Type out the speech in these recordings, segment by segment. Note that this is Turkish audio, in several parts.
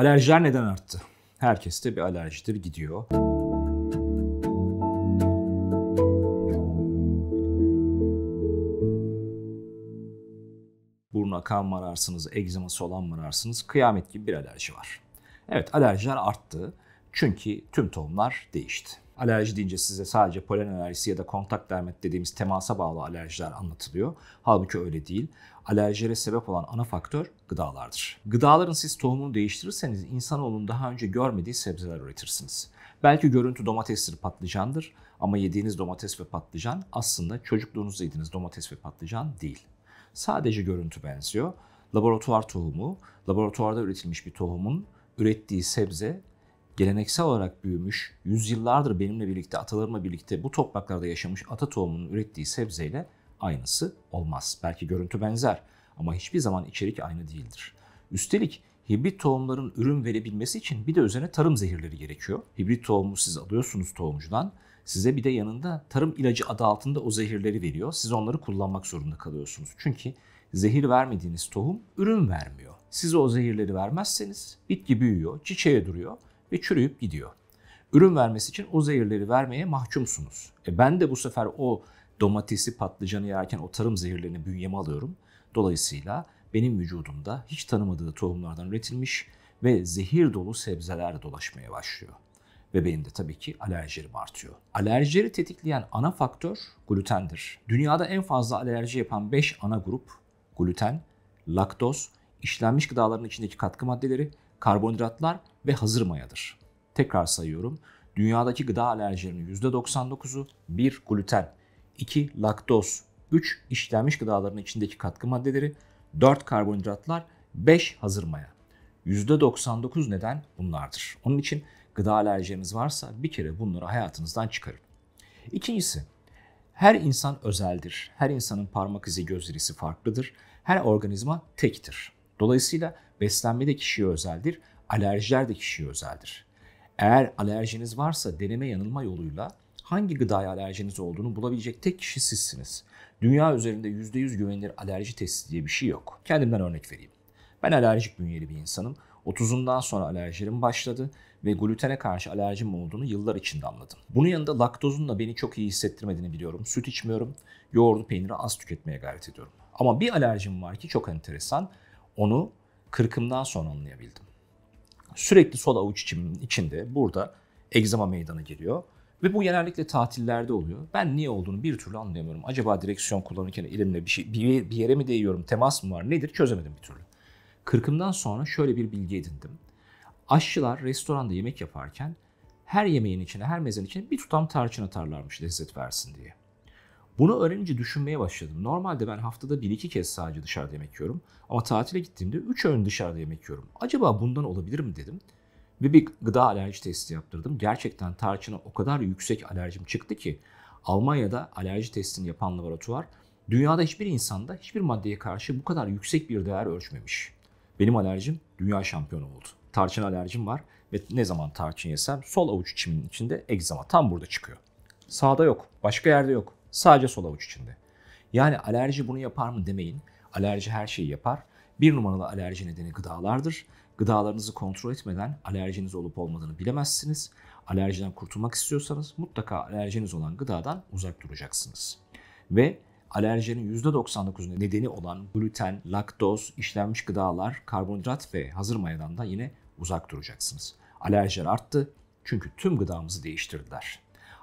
Alerjiler neden arttı? Herkeste bir alerjidir gidiyor. Buruna kan mararsınız, egzeması olan mararsınız, kıyamet gibi bir alerji var. Evet alerjiler arttı çünkü tüm tohumlar değişti. Alerji deyince size sadece polen alerjisi ya da kontak dermet dediğimiz temasa bağlı alerjiler anlatılıyor. Halbuki öyle değil alerjilere sebep olan ana faktör gıdalardır. Gıdaların siz tohumunu değiştirirseniz insanoğlunun daha önce görmediği sebzeler üretirsiniz. Belki görüntü domatestir, patlıcandır ama yediğiniz domates ve patlıcan aslında çocukluğunuzda yediğiniz domates ve patlıcan değil. Sadece görüntü benziyor. Laboratuvar tohumu, laboratuvarda üretilmiş bir tohumun ürettiği sebze geleneksel olarak büyümüş, yüzyıllardır benimle birlikte, atalarımla birlikte bu topraklarda yaşamış ata tohumunun ürettiği sebzeyle aynısı olmaz. Belki görüntü benzer ama hiçbir zaman içerik aynı değildir. Üstelik hibrit tohumların ürün verebilmesi için bir de üzerine tarım zehirleri gerekiyor. Hibrit tohumu siz alıyorsunuz tohumcudan. Size bir de yanında tarım ilacı adı altında o zehirleri veriyor. Siz onları kullanmak zorunda kalıyorsunuz. Çünkü zehir vermediğiniz tohum ürün vermiyor. Siz o zehirleri vermezseniz bitki büyüyor, çiçeğe duruyor ve çürüyüp gidiyor. Ürün vermesi için o zehirleri vermeye mahkumsunuz. E ben de bu sefer o domatesi, patlıcanı yerken o tarım zehirlerini bünyeme alıyorum. Dolayısıyla benim vücudumda hiç tanımadığı tohumlardan üretilmiş ve zehir dolu sebzeler dolaşmaya başlıyor. Ve benim de tabii ki alerjilerim artıyor. Alerjileri tetikleyen ana faktör glutendir. Dünyada en fazla alerji yapan 5 ana grup gluten, laktoz, işlenmiş gıdaların içindeki katkı maddeleri, karbonhidratlar ve hazır mayadır. Tekrar sayıyorum. Dünyadaki gıda alerjilerinin %99'u bir gluten 2. Laktoz 3. işlenmiş gıdaların içindeki katkı maddeleri 4. Karbonhidratlar 5. Hazır maya. %99 neden bunlardır. Onun için gıda alerjimiz varsa bir kere bunları hayatınızdan çıkarın. İkincisi, her insan özeldir. Her insanın parmak izi, göz irisi farklıdır. Her organizma tektir. Dolayısıyla beslenme de kişiye özeldir, alerjiler de kişiye özeldir. Eğer alerjiniz varsa deneme yanılma yoluyla hangi gıdaya alerjiniz olduğunu bulabilecek tek kişi sizsiniz. Dünya üzerinde %100 güvenilir alerji testi diye bir şey yok. Kendimden örnek vereyim. Ben alerjik bünyeli bir insanım. 30'umdan sonra alerjilerim başladı ve glutene karşı alerjim olduğunu yıllar içinde anladım. Bunun yanında laktozun da beni çok iyi hissettirmediğini biliyorum. Süt içmiyorum, yoğurdu peyniri az tüketmeye gayret ediyorum. Ama bir alerjim var ki çok enteresan. Onu kırkımdan sonra anlayabildim. Sürekli sol avuç içimin içinde burada egzama meydana geliyor ve bu genellikle tatillerde oluyor. Ben niye olduğunu bir türlü anlayamıyorum. Acaba direksiyon kullanırken elimle bir, şey, bir yere mi değiyorum, temas mı var nedir çözemedim bir türlü. Kırkımdan sonra şöyle bir bilgi edindim. Aşçılar restoranda yemek yaparken her yemeğin içine, her mezenin içine bir tutam tarçın atarlarmış lezzet versin diye. Bunu öğrenince düşünmeye başladım. Normalde ben haftada 1-2 kez sadece dışarıda yemek yiyorum. Ama tatile gittiğimde 3 öğün dışarıda yemek yiyorum. Acaba bundan olabilir mi dedim. Bir bir gıda alerji testi yaptırdım. Gerçekten tarçına o kadar yüksek alerjim çıktı ki Almanya'da alerji testini yapan laboratuvar dünyada hiçbir insanda hiçbir maddeye karşı bu kadar yüksek bir değer ölçmemiş. Benim alerjim dünya şampiyonu oldu. Tarçın alerjim var ve ne zaman tarçın yesem sol avuç içimin içinde egzama tam burada çıkıyor. Sağda yok, başka yerde yok. Sadece sol avuç içinde. Yani alerji bunu yapar mı demeyin. Alerji her şeyi yapar bir numaralı alerji nedeni gıdalardır. Gıdalarınızı kontrol etmeden alerjiniz olup olmadığını bilemezsiniz. Alerjiden kurtulmak istiyorsanız mutlaka alerjiniz olan gıdadan uzak duracaksınız. Ve alerjinin %99 nedeni olan gluten, laktoz, işlenmiş gıdalar, karbonhidrat ve hazır mayadan da yine uzak duracaksınız. Alerjiler arttı çünkü tüm gıdamızı değiştirdiler.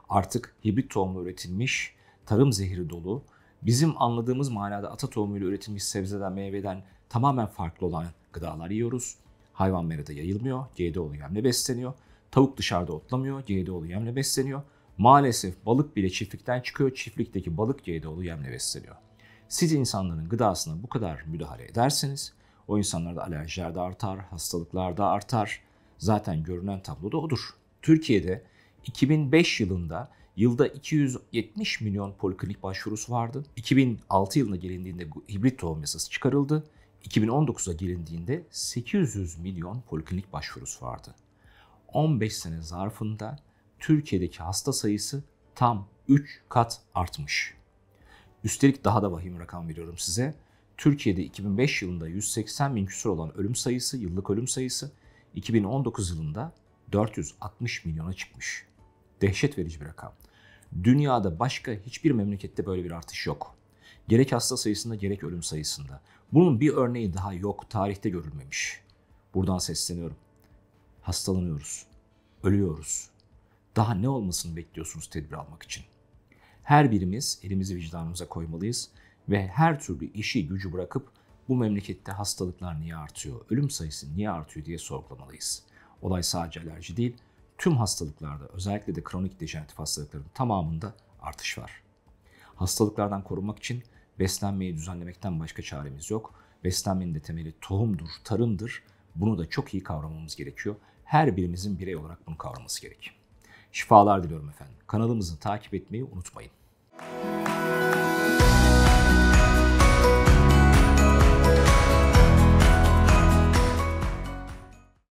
Artık hibrit tohumla üretilmiş, tarım zehri dolu, bizim anladığımız manada ata tohumuyla üretilmiş sebzeden, meyveden tamamen farklı olan gıdalar yiyoruz. Hayvan merada yayılmıyor, GDO'lu yemle besleniyor. Tavuk dışarıda otlamıyor, GDO'lu yemle besleniyor. Maalesef balık bile çiftlikten çıkıyor, çiftlikteki balık GDO'lu yemle besleniyor. Siz insanların gıdasına bu kadar müdahale ederseniz o insanlarda alerjiler de artar, hastalıklar da artar. Zaten görünen tablo da odur. Türkiye'de 2005 yılında yılda 270 milyon poliklinik başvurusu vardı. 2006 yılına gelindiğinde hibrit tohum yasası çıkarıldı 2019'a girildiğinde 800 milyon poliklinik başvurusu vardı. 15 sene zarfında Türkiye'deki hasta sayısı tam 3 kat artmış. Üstelik daha da vahim rakam veriyorum size. Türkiye'de 2005 yılında 180 bin küsur olan ölüm sayısı, yıllık ölüm sayısı 2019 yılında 460 milyona çıkmış. Dehşet verici bir rakam. Dünyada başka hiçbir memlekette böyle bir artış yok. Gerek hasta sayısında gerek ölüm sayısında. Bunun bir örneği daha yok, tarihte görülmemiş. Buradan sesleniyorum. Hastalanıyoruz, ölüyoruz. Daha ne olmasını bekliyorsunuz tedbir almak için? Her birimiz elimizi vicdanımıza koymalıyız ve her türlü işi gücü bırakıp bu memlekette hastalıklar niye artıyor, ölüm sayısı niye artıyor diye sorgulamalıyız. Olay sadece alerji değil, tüm hastalıklarda özellikle de kronik dejeneratif hastalıkların tamamında artış var. Hastalıklardan korunmak için Beslenmeyi düzenlemekten başka çaremiz yok. Beslenmenin de temeli tohumdur, tarımdır. Bunu da çok iyi kavramamız gerekiyor. Her birimizin birey olarak bunu kavraması gerek. Şifalar diliyorum efendim. Kanalımızı takip etmeyi unutmayın.